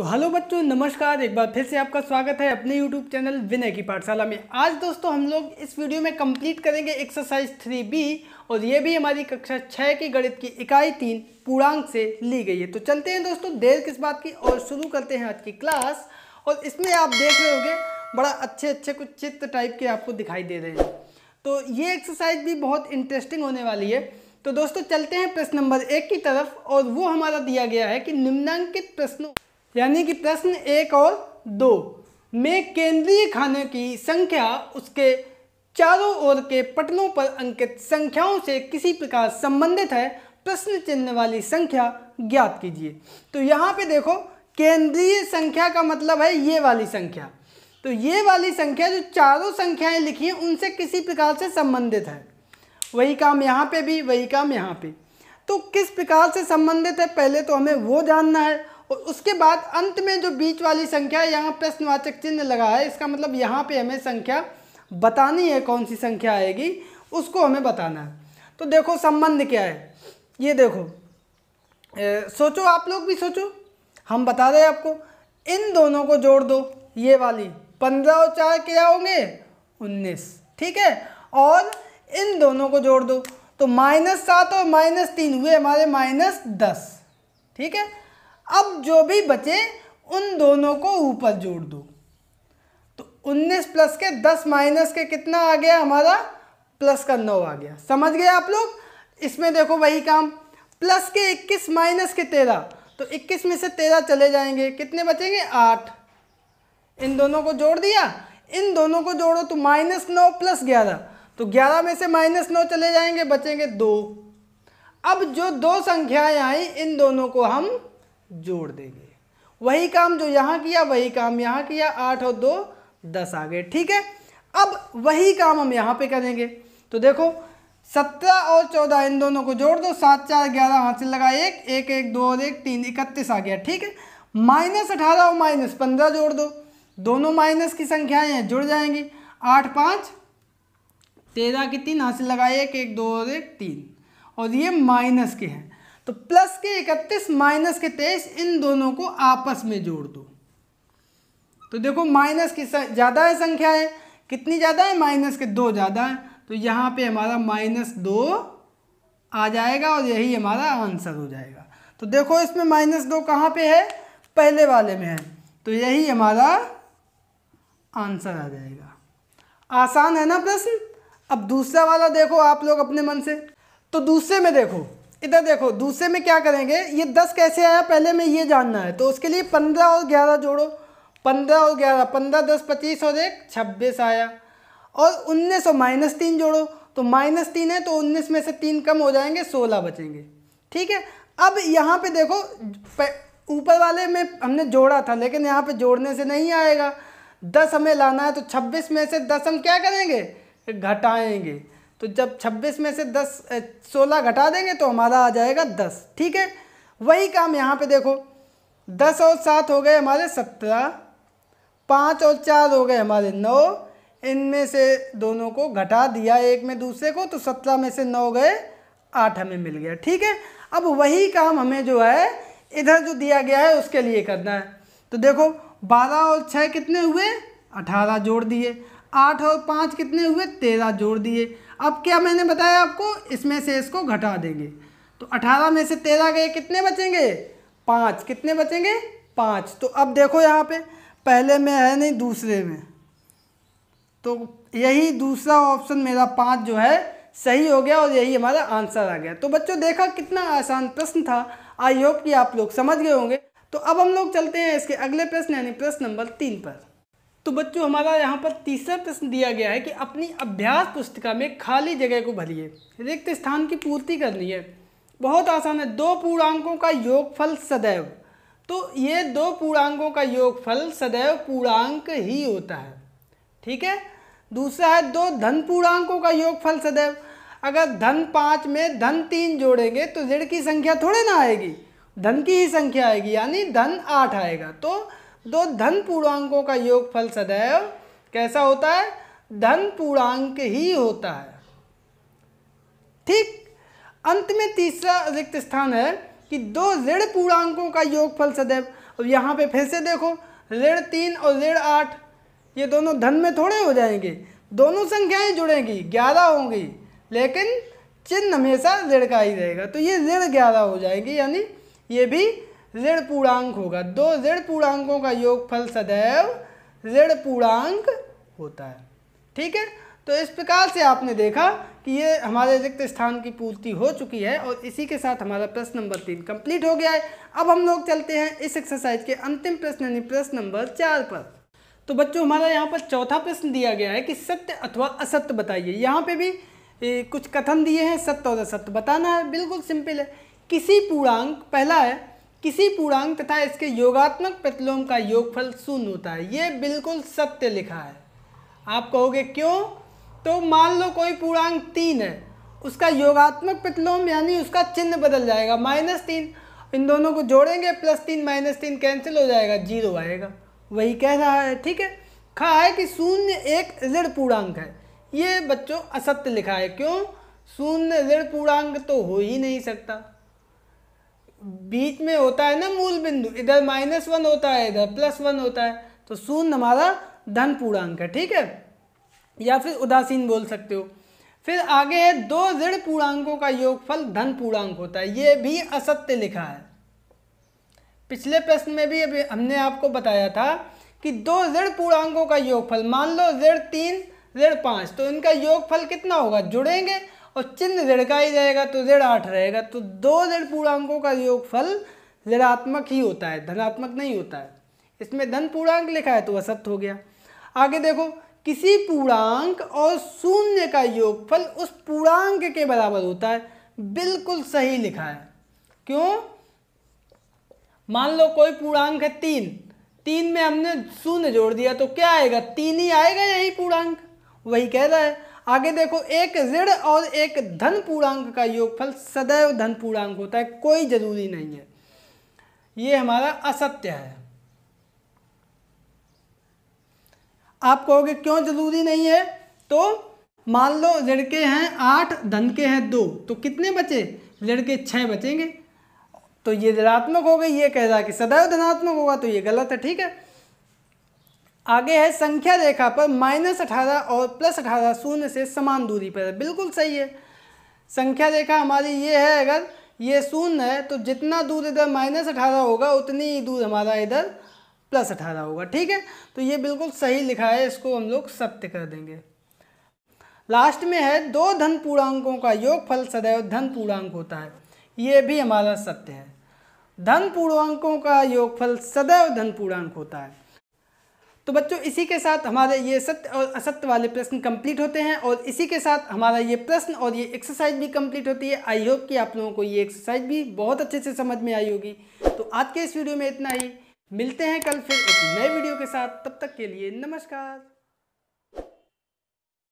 तो हेलो बच्चों नमस्कार एक बार फिर से आपका स्वागत है अपने यूट्यूब चैनल विनय की पाठशाला में आज दोस्तों हम लोग इस वीडियो में कंप्लीट करेंगे एक्सरसाइज थ्री बी और ये भी हमारी कक्षा छः की गणित की इकाई तीन पूर्णांक से ली गई है तो चलते हैं दोस्तों देर किस बात की और शुरू करते हैं आज की क्लास और इसमें आप देख रहे होंगे बड़ा अच्छे अच्छे कुछ चित्र टाइप के आपको दिखाई दे रहे हैं तो ये एक्सरसाइज भी बहुत इंटरेस्टिंग होने वाली है तो दोस्तों चलते हैं प्रश्न नंबर एक की तरफ और वो हमारा दिया गया है कि निम्नांकित प्रश्नों यानी कि प्रश्न एक और दो में केंद्रीय खाने की संख्या उसके चारों ओर के पटलों पर अंकित संख्याओं से किसी प्रकार संबंधित है प्रश्न चिन्ह वाली संख्या ज्ञात कीजिए तो यहाँ पे देखो केंद्रीय संख्या का मतलब है ये वाली संख्या तो ये वाली संख्या जो चारों संख्याएं लिखी हैं उनसे किसी प्रकार से संबंधित है वही काम यहाँ पे भी वही काम यहाँ पे तो किस प्रकार से संबंधित है पहले तो हमें वो जानना है और उसके बाद अंत में जो बीच वाली संख्या है यहाँ प्रश्नवाचक चिन्ह लगा है इसका मतलब यहाँ पे हमें संख्या बतानी है कौन सी संख्या आएगी उसको हमें बताना है तो देखो संबंध क्या है ये देखो ए, सोचो आप लोग भी सोचो हम बता रहे आपको इन दोनों को जोड़ दो ये वाली पंद्रह और चार क्या होंगे उन्नीस ठीक है और इन दोनों को जोड़ दो तो माइनस सात और माइनस तीन हुए हमारे माइनस दस ठीक है अब जो भी बचे उन दोनों को ऊपर जोड़ दो तो 19 प्लस के 10 माइनस के कितना आ गया हमारा प्लस का 9 आ गया समझ गए आप लोग इसमें देखो वही काम प्लस के 21 माइनस के 13 तो 21 में से 13 चले जाएंगे कितने बचेंगे 8 इन दोनों को जोड़ दिया इन दोनों को जोड़ो तो माइनस नौ प्लस ग्यारह तो ग्यारह में से माइनस नौ चले जाएंगे बचेंगे दो अब जो दो संख्याएं आई इन दोनों को हम जोड़ देंगे वही काम जो यहाँ किया वही काम यहाँ किया आठ और दो दस आ गए ठीक है अब वही काम हम यहाँ पे करेंगे तो देखो सत्रह और चौदह इन दोनों को जोड़ दो सात चार ग्यारह हाथ से लगा एक एक एक दो और एक तीन इकतीस आ गया ठीक है माइनस अठारह और माइनस पंद्रह जोड़ दो दोनों माइनस की संख्याएं हैं जुड़ जाएंगी आठ पाँच तेरह की तीन हाथ से लगा एक एक दो और एक तीन और ये माइनस के हैं तो प्लस के इकतीस माइनस के तेईस इन दोनों को आपस में जोड़ दो तो देखो माइनस की ज़्यादा है संख्या है कितनी ज़्यादा है माइनस के दो ज़्यादा है तो यहाँ पे हमारा माइनस दो आ जाएगा और यही हमारा आंसर हो जाएगा तो देखो इसमें माइनस दो कहाँ पर है पहले वाले में है तो यही हमारा आंसर आ जाएगा आसान है ना प्रश्न अब दूसरा वाला देखो आप लोग अपने मन से तो दूसरे में देखो इधर देखो दूसरे में क्या करेंगे ये दस कैसे आया पहले में ये जानना है तो उसके लिए पंद्रह और ग्यारह जोड़ो पंद्रह और ग्यारह पंद्रह दस पच्चीस और एक छब्बीस आया और उन्नीस और माइनस तीन जोड़ो तो माइनस तीन है तो उन्नीस में से तीन कम हो जाएंगे सोलह बचेंगे ठीक है अब यहाँ पे देखो ऊपर वाले में हमने जोड़ा था लेकिन यहाँ पे जोड़ने से नहीं आएगा दस हमें लाना है तो छब्बीस में से दस हम क्या करेंगे घटाएँगे तो जब 26 में से 10 16 घटा देंगे तो हमारा आ जाएगा 10 ठीक है वही काम यहाँ पे देखो 10 और 7 हो गए हमारे 17 पाँच और चार हो गए हमारे नौ इनमें से दोनों को घटा दिया एक में दूसरे को तो सत्रह में से नौ गए आठ हमें मिल गया ठीक है अब वही काम हमें जो है इधर जो दिया गया है उसके लिए करना है तो देखो बारह और छः कितने हुए अठारह जोड़ दिए आठ और पाँच कितने हुए तेरह जोड़ दिए अब क्या मैंने बताया आपको इसमें से इसको घटा देंगे तो अठारह में से तेरह गए कितने बचेंगे पाँच कितने बचेंगे पाँच तो अब देखो यहाँ पे पहले में है नहीं दूसरे में तो यही दूसरा ऑप्शन मेरा पाँच जो है सही हो गया और यही हमारा आंसर आ गया तो बच्चों देखा कितना आसान प्रश्न था आई होप कि आप लोग समझ गए होंगे तो अब हम लोग चलते हैं इसके अगले प्रश्न यानी प्रश्न नंबर तीन पर तो बच्चों हमारा यहाँ पर तीसरा प्रश्न दिया गया है कि अपनी अभ्यास पुस्तिका में खाली जगह को भरिए रिक्त स्थान की पूर्ति करनी है बहुत आसान है दो पूर्णांकों का योगफल सदैव तो ये दो पूर्णांकों का योगफल सदैव पूर्णांक ही होता है ठीक है दूसरा है दो धन पूर्णांकों का योगफल सदैव अगर धन पाँच में धन तीन जोड़ेंगे तो ऋण की संख्या थोड़े ना आएगी धन की ही संख्या आएगी यानी धन आठ आएगा तो दो धन पूर्णांकों का योगफल सदैव कैसा होता है धन पूर्णांक ही होता है ठीक अंत में तीसरा रिक्त स्थान है कि दो ऋण पूर्णांकों का योगफल सदैव अब यहाँ पे फिर से देखो ऋण तीन और ऋण आठ ये दोनों धन में थोड़े हो जाएंगे दोनों संख्याएं जुड़ेंगी ग्यारह होंगी लेकिन चिन्ह हमेशा ऋण का ही रहेगा तो ये ऋण ग्यारह हो जाएगी यानी ये भी ऋण पूर्णांक होगा दो ऋण पूर्णांकों का योगफल सदैव ऋण पूर्णांक होता है ठीक है तो इस प्रकार से आपने देखा कि ये हमारे रिक्त स्थान की पूर्ति हो चुकी है और इसी के साथ हमारा प्रश्न नंबर तीन कंप्लीट हो गया है अब हम लोग चलते हैं इस एक्सरसाइज के अंतिम प्रश्न यानी प्रश्न नंबर चार पर तो बच्चों हमारा यहाँ पर चौथा प्रश्न दिया गया है कि सत्य अथवा असत्य बताइए यहाँ पे भी ए, कुछ कथन दिए हैं सत्य और असत्य बताना है बिल्कुल सिंपल है किसी पूर्णांक पहला है किसी पूर्णांक तथा इसके योगात्मक प्रतिलोम का योगफल शून्य होता है ये बिल्कुल सत्य लिखा है आप कहोगे क्यों तो मान लो कोई पूर्णांक तीन है उसका योगात्मक प्रतिलोम यानी उसका चिन्ह बदल जाएगा माइनस तीन इन दोनों को जोड़ेंगे प्लस तीन माइनस तीन कैंसिल हो जाएगा जीरो आएगा वही कह रहा है ठीक है कहा है कि शून्य एक ऋण पूर्णांक है ये बच्चों असत्य लिखा है क्यों शून्य ऋण पूर्णांक तो हो ही नहीं सकता बीच में होता है ना मूल बिंदु इधर माइनस वन होता है इधर प्लस वन होता है तो शून्य हमारा धन पूर्णांक है ठीक है या फिर उदासीन बोल सकते हो फिर आगे है दो ऋण पूर्णांकों का योगफल धन पूर्णांक होता है ये भी असत्य लिखा है पिछले प्रश्न में भी अभी हमने आपको बताया था कि दो ऋण पूर्णांकों का योगफल मान लो ऋण तीन ऋण पाँच तो इनका योगफल कितना होगा जुड़ेंगे और चिन्ह जड़ का ही जाएगा तो जड़ आठ रहेगा तो दो जड़ पूर्णांकों का योगफल ऋणात्मक ही होता है धनात्मक नहीं होता है इसमें धन पूर्णांक लिखा है तो असत्य हो गया आगे देखो किसी पूर्णांक और शून्य का योगफल उस पूर्णांक के बराबर होता है बिल्कुल सही लिखा है क्यों मान लो कोई पूर्णांक है तीन तीन में हमने शून्य जोड़ दिया तो क्या आएगा तीन ही आएगा यही पूर्णांक वही कह रहा है आगे देखो एक ऋण और एक धन पूर्णांक का योगफल सदैव धन पूर्णांक होता है कोई जरूरी नहीं है ये हमारा असत्य है आप कहोगे क्यों जरूरी नहीं है तो मान लो ऋण के हैं आठ धन के हैं दो तो कितने बचे ऋण के छः बचेंगे तो ये ऋणात्मक हो गई ये कह रहा है कि सदैव धनात्मक होगा तो ये गलत है ठीक है आगे है संख्या रेखा पर माइनस अठारह और प्लस अठारह शून्य से समान दूरी पर है बिल्कुल सही है संख्या रेखा हमारी ये है अगर ये शून्य है तो जितना दूर इधर माइनस अठारह होगा उतनी ही दूर हमारा इधर प्लस अठारह होगा ठीक है तो ये बिल्कुल सही लिखा है इसको हम लोग सत्य कर देंगे लास्ट में है दो धन पूर्णांकों का योग फल सदैव धन पूर्णांक होता है ये भी हमारा सत्य है धन पूर्णांकों का योगफल सदैव धन पूर्णांक होता है तो बच्चों इसी के साथ हमारे ये सत्य और असत्य वाले प्रश्न कंप्लीट होते हैं और इसी के साथ हमारा ये प्रश्न और ये एक्सरसाइज भी कंप्लीट होती है आई होप कि आप लोगों को ये एक्सरसाइज भी बहुत अच्छे से समझ में आई होगी तो आज के इस वीडियो में इतना ही मिलते हैं कल फिर एक नए वीडियो के साथ तब तक के लिए नमस्कार